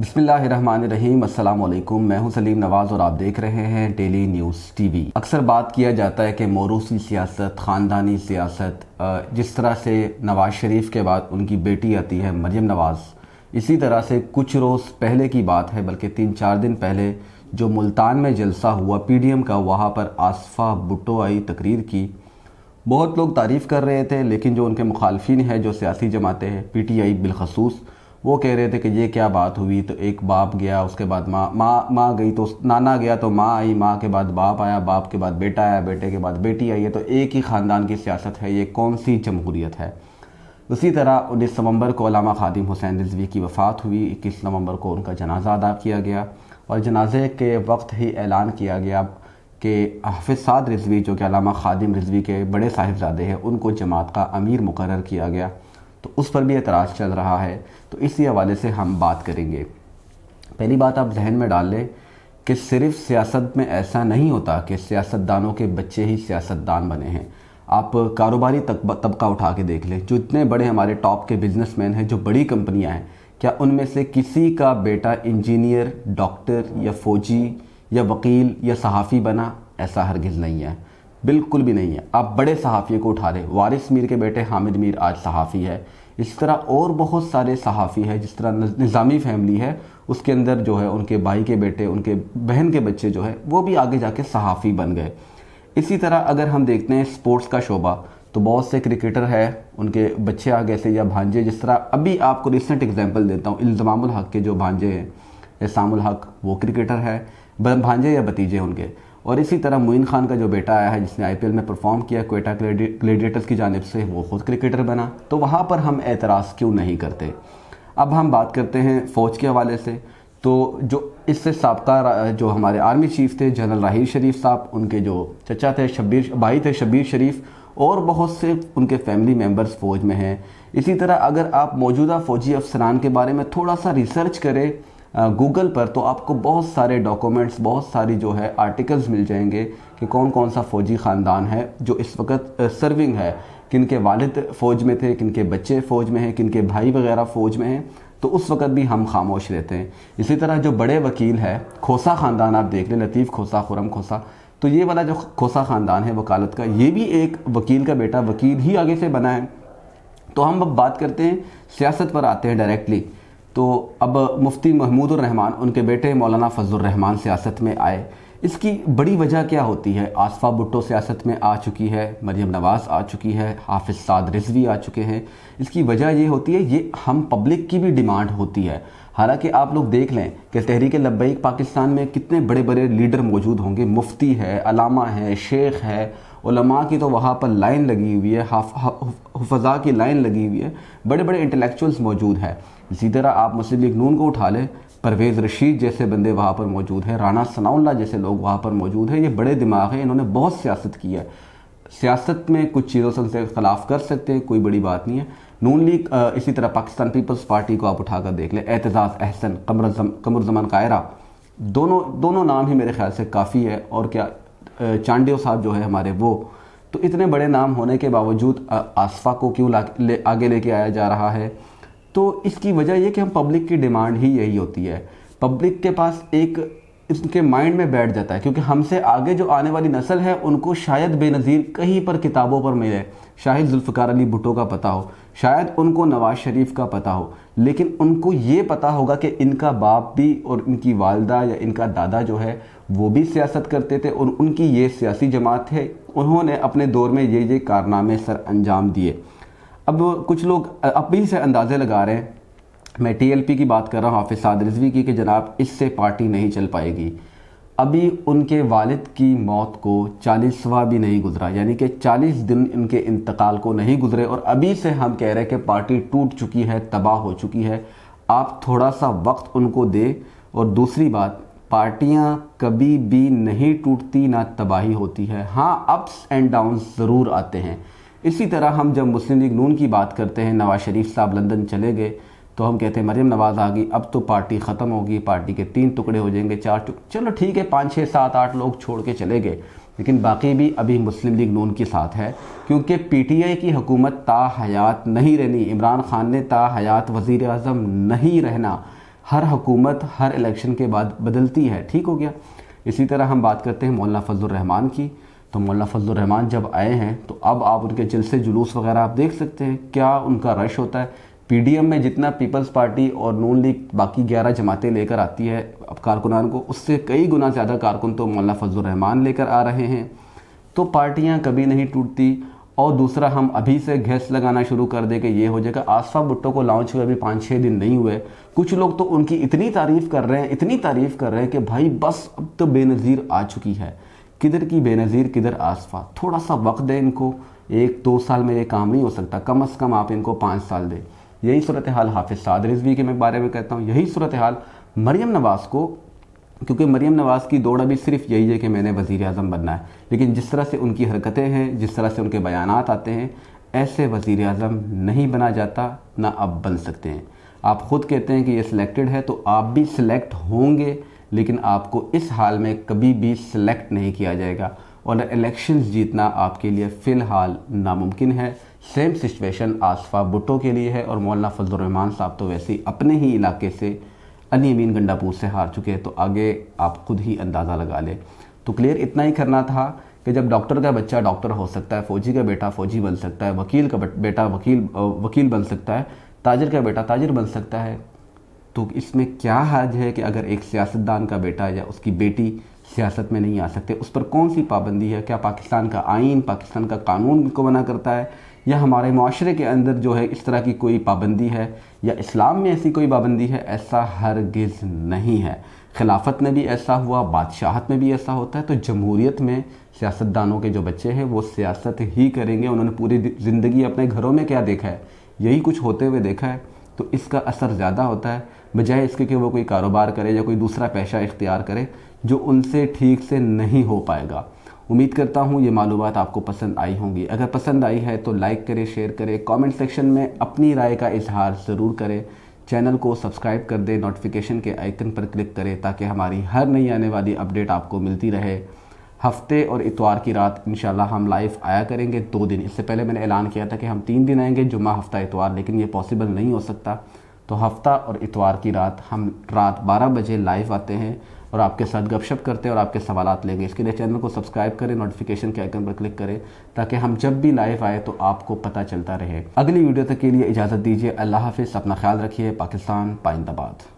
बिस्मिल्लाम मैं हूं सलीम नवाज़ और आप देख रहे हैं डेली न्यूज़ टीवी अक्सर बात किया जाता है कि मोरूसी सियासत ख़ानदानी सियासत जिस तरह से नवाज़ शरीफ के बाद उनकी बेटी आती है मरियम नवाज़ इसी तरह से कुछ रोज़ पहले की बात है बल्कि तीन चार दिन पहले जो मुल्तान में जलसा हुआ पी का वहाँ पर आसफ़ा भुट्टो आई तकरीर की बहुत लोग तारीफ़ कर रहे थे लेकिन जो उनके मुखालफी हैं जो सियासी जमातें हैं पी टी आई बिलखसूस वो कह रहे थे कि ये क्या बात हुई तो एक बाप गया उसके बाद माँ माँ माँ गई तो नाना गया तो माँ आई माँ के बाद बाप आया बाप के बाद बेटा आया बेटे के बाद बेटी आई है तो एक ही ख़ानदान की सियासत है ये कौन सी जमहूरियत है उसी तरह उन्नीस नवंबर को अलामा खादिम हुसैन रिजवी की वफ़ात हुई इक्कीस नवंबर को उनका जनाजा अदा किया गया और जनाजे के वक्त ही ऐलान किया गया कि हाफिज साद रिजवी जो कि अलामा खादिम रिजवी के बड़े साहिबजादे हैं उनको जमात का अमीर मुकर किया गया तो उस पर भी एतराज़ चल रहा है तो इसी हवाले से हम बात करेंगे पहली बात आप जहन में डाल लें कि सिर्फ सियासत में ऐसा नहीं होता कि सियासतदानों के बच्चे ही सियासतदान बने हैं आप कारोबारी तबका उठा के देख लें जो इतने बड़े हमारे टॉप के बिजनेसमैन हैं जो बड़ी कंपनियां हैं क्या उनमें से किसी का बेटा इंजीनियर डॉक्टर या फौजी या वकील या सहाफ़ी बना ऐसा हरगिज़ नहीं है बिल्कुल भी नहीं है आप बड़े सहाफ़ियों को उठा दें वारिस मीर के बेटे हामिद मीर आज सहाफ़ी है इस तरह और बहुत सारे सहाफ़ी है जिस तरह निज़ामी फैमिली है उसके अंदर जो है उनके भाई के बेटे उनके बहन के बच्चे जो है वो भी आगे जाके सहाफ़ी बन गए इसी तरह अगर हम देखते हैं स्पोर्ट्स का शोबा तो बहुत से क्रिकेटर है उनके बच्चे आगे से या भांजे जिस तरह अभी आपको रिसेंट एग्जांपल देता हूँ इल्ज़ामुल हक के जो भांजे हैं इस्लामुल हक वो क्रिकेटर है भांजे या भतीजे उनके और इसी तरह मुइन खान का जो बेटा आया है जिसने आईपीएल में परफॉर्म किया कोयटा ग्लेडिएटर्स की जानब से वो ख़ुद क्रिकेटर बना तो वहाँ पर हम एतराज़ क्यों नहीं करते अब हम बात करते हैं फ़ौज के हवाले से तो जो इससे सबका जो हमारे आर्मी चीफ थे जनरल राहिल शरीफ साहब उनके जो चचा थे शब्बीर भाई थे शब्बीर शरीफ और बहुत से उनके फैमिली मेंबर्स फ़ौज में हैं इसी तरह अगर आप मौजूदा फ़ौजी अफसरान के बारे में थोड़ा सा रिसर्च करें गूगल पर तो आपको बहुत सारे डॉक्यूमेंट्स बहुत सारी जो है आर्टिकल्स मिल जाएंगे कि कौन कौन सा फ़ौजी ख़ानदान है जो इस वक्त सर्विंग है किन के वालद फ़ौज में थे किन के बच्चे फ़ौज में हैं किन के भाई वगैरह फ़ौज में हैं तो उस वक़्त भी हम खामोश रहते हैं इसी तरह जो बड़े वकील है खोसा ख़ानदान आप देख लें लतीफ़ खोसा खुरम खोसा तो ये वाला जो खोसा ख़ानदान है वकालत का ये भी एक वकील का बेटा वकील ही आगे से बना है तो हम अब बात करते हैं सियासत पर आते हैं डायरेक्टली तो अब मुफ्ती महमूद रहमान उनके बेटे मौलाना रहमान सियासत में आए इसकी बड़ी वजह क्या होती है आसफा भुट्टो सियासत में आ चुकी है मरियम नवाज़ आ चुकी है हाफिज साद रिजवी आ चुके हैं इसकी वजह ये होती है ये हम पब्लिक की भी डिमांड होती है हालांकि आप लोग देख लें कि तहरीक लब्बैक पाकिस्तान में कितने बड़े बड़े लीडर मौजूद होंगे मुफ्ती है अलामा है शेख है उलमा की तो वहाँ पर लाइन लगी हुई है हफजा की लाइन लगी हुई है बड़े बड़े इंटेलेक्चुअल्स मौजूद हैं इसी तरह आप मुस्लिम लीग नून को उठा लें परवेज़ रशीद जैसे बंदे वहाँ पर मौजूद हैं राना सनाउल्ला जैसे लोग वहाँ पर मौजूद हैं ये बड़े दिमाग हैं इन्होंने बहुत सियासत की है सियासत में कुछ चीज़ों से उनसे खिलाफ कर सकते हैं कोई बड़ी बात नहीं है नून लीग इसी तरह पाकिस्तान पीपल्स पार्टी को आप उठाकर देख लें एतजाज़ अहसन कमर कमरजमान कायरा दोनों दोनों नाम ही मेरे ख्याल से काफ़ी है और क्या चांडियो साहब जो है हमारे वो तो इतने बड़े नाम होने के बावजूद आसफा को क्यों ले, आगे लेके आया जा रहा है तो इसकी वजह यह कि हम पब्लिक की डिमांड ही यही होती है पब्लिक के पास एक इसके माइंड में बैठ जाता है क्योंकि हमसे आगे जो आने वाली नस्ल है उनको शायद बेनज़ीर कहीं पर किताबों पर मिले शायद जुल्फ़िकार अली भुटो का पता हो शायद उनको नवाज़ शरीफ का पता हो लेकिन उनको ये पता होगा कि इनका बाप भी और इनकी वालदा या इनका दादा जो है वो भी सियासत करते थे और उनकी ये सियासी जमात है उन्होंने अपने दौर में ये ये कारनामे सर अंजाम दिए अब कुछ लोग अपील से अंदाज़े लगा रहे हैं मैं टीएलपी की बात कर रहा हूँ हाफिज साद रिजवी की कि जनाब इससे पार्टी नहीं चल पाएगी अभी उनके वालिद की मौत को चालीसवा भी नहीं गुजरा यानी कि चालीस दिन इनके इंतकाल को नहीं गुजरे और अभी से हम कह रहे हैं कि पार्टी टूट चुकी है तबाह हो चुकी है आप थोड़ा सा वक्त उनको दे और दूसरी बात पार्टियां कभी भी नहीं टूटती ना तबाही होती है हाँ अप्स एंड डाउन ज़रूर आते हैं इसी तरह हम जब मुस्लिम लीग नून की बात करते हैं नवाज़ शरीफ साहब लंदन चले गए तो हम कहते हैं मरियम नवाज़ आ गई अब तो पार्टी ख़त्म होगी पार्टी के तीन टुकड़े हो जाएंगे चार टुकड़े चलो ठीक है पाँच छः सात आठ लोग छोड़ के चले गए लेकिन बाकी भी अभी मुस्लिम लीग नून के साथ है क्योंकि पीटीआई की हुकूमत ता हयात नहीं रहनी इमरान खान ने ता हयात वज़ी अजम नहीं रहना हर हुकूमत हर इलेक्शन के बाद बदलती है ठीक हो गया इसी तरह हम बात करते हैं मौलाना फजल रहमान की तो मौला फजलरहमान जब आए हैं तो अब आप उनके जलसे जुलूस वगैरह आप देख सकते हैं क्या उनका रश होता है पी में जितना पीपल्स पार्टी और नून लीग बाकी ग्यारह जमातें लेकर आती है अब कारकुनान को उससे कई गुना ज़्यादा कारकुन तो मौला फजलरहमान लेकर आ रहे हैं तो पार्टियाँ कभी नहीं टूटती और दूसरा हम अभी से घेस लगाना शुरू कर दें कि ये हो जाएगा आसफा भुट्टो को लॉन्च हुए अभी पाँच छः दिन नहीं हुए कुछ लोग तो उनकी इतनी तारीफ़ कर रहे हैं इतनी तारीफ़ कर रहे हैं कि भाई बस अब तो बेनज़ीर आ चुकी है किधर की बेनज़ीर किधर आसफा थोड़ा सा वक्त दें इनको एक दो साल में ये काम नहीं हो सकता कम अज़ कम आप इनको पाँच साल दें यही सूरत हाल हाफिज़ साद रिजवी के मैं बारे में कहता हूँ यही सूरत हाल मरीम नवाज़ को क्योंकि मरीम नवाज़ की दौड़ अभी सिर्फ यही है कि मैंने वज़ी अजम बनना है लेकिन जिस तरह से उनकी हरकतें हैं जिस तरह से उनके बयान आते हैं ऐसे वज़ी अजम नहीं बना जाता ना अब बन सकते हैं आप ख़ुद कहते हैं कि ये सिलेक्टेड है तो आप भी सिलेक्ट होंगे लेकिन आपको इस हाल में कभी भी सिलेक्ट नहीं किया जाएगा और इलेक्शन जीतना आपके लिए फ़िलहाल नामुमकिन है सेम सिचुएशन आसफा भुट्टो के लिए है और मौलाना फजलरहमान साहब तो वैसे ही अपने ही इलाके से अली अमीन गंडापुर से हार चुके हैं तो आगे आप खुद ही अंदाज़ा लगा लें तो क्लियर इतना ही करना था कि जब डॉक्टर का बच्चा डॉक्टर हो सकता है फौजी का बेटा फौजी बन सकता है वकील का बेटा वकील वकील बन सकता है ताजर का बेटा ताजर बन सकता है तो इसमें क्या हर्ज है कि अगर एक सियासतदान का बेटा या उसकी बेटी सियासत में नहीं आ सकते उस पर कौन सी पाबंदी है क्या पाकिस्तान का आइन पाकिस्तान का कानून को मना करता है या हमारे माशरे के अंदर जो है इस तरह की कोई पाबंदी है या इस्लाम में ऐसी कोई पाबंदी है ऐसा हरगिज़ नहीं है खिलाफत में भी ऐसा हुआ बादशाहत में भी ऐसा होता है तो जमहूरीत में सियासतदानों के जो बच्चे हैं वो सियासत ही करेंगे उन्होंने पूरी ज़िंदगी अपने घरों में क्या देखा है यही कुछ होते हुए देखा है तो इसका असर ज़्यादा होता है बजाय इसके कि वो कोई कारोबार करे या कोई दूसरा पेशा इख्तियार करे जो उनसे ठीक से नहीं हो पाएगा उम्मीद करता हूँ ये मालूम आपको पसंद आई होंगी अगर पसंद आई है तो लाइक करें शेयर करें कमेंट सेक्शन में अपनी राय का इजहार ज़रूर करें चैनल को सब्सक्राइब कर दें नोटिफिकेशन के आइकन पर क्लिक करें ताकि हमारी हर नई आने वाली अपडेट आपको मिलती रहे हफ्ते और इतवार की रात इन हम लाइव आया करेंगे दो दिन इससे पहले मैंने ऐलान किया था कि हम तीन दिन आएंगे जुम्मा हफ्ता इतवार लेकिन ये पॉसिबल नहीं हो सकता तो हफ्ता और इतवार की रात हम रात 12 बजे लाइव आते हैं और आपके साथ गपशप करते हैं और आपके सवाल लेंगे इसके लिए चैनल को सब्सक्राइब करें नोटिफिकेशन के आइकन पर क्लिक करें ताकि हम जब भी लाइव आए तो आपको पता चलता रहे अगली वीडियो तक के लिए इजाज़त दीजिए अल्लाह हाफिज़ अपना ख्याल रखिए पाकिस्तान पाइंदाबाद